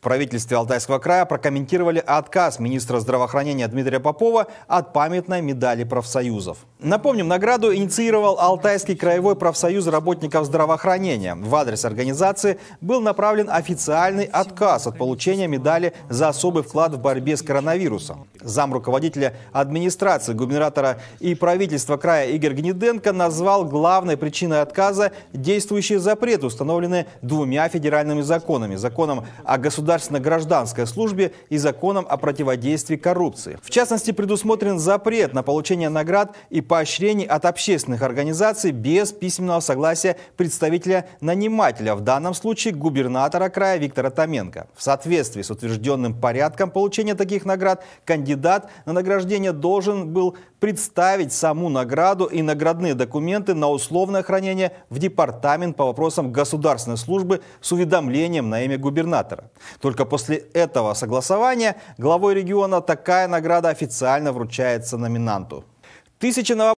В правительстве Алтайского края прокомментировали отказ министра здравоохранения Дмитрия Попова от памятной медали профсоюзов. Напомним, награду инициировал Алтайский краевой профсоюз работников здравоохранения. В адрес организации был направлен официальный отказ от получения медали за особый вклад в борьбе с коронавирусом. Зам руководителя администрации губернатора и правительства края Игорь Гнеденко назвал главной причиной отказа действующий запрет, установленный двумя федеральными законами. Законом о государственном государственно-гражданской службе и законом о противодействии коррупции. В частности, предусмотрен запрет на получение наград и поощрений от общественных организаций без письменного согласия представителя нанимателя, в данном случае губернатора края Виктора Томенко. В соответствии с утвержденным порядком получения таких наград, кандидат на награждение должен был представить саму награду и наградные документы на условное хранение в Департамент по вопросам государственной службы с уведомлением на имя губернатора. Только после этого согласования главой региона такая награда официально вручается номинанту. Тысячи новобранцев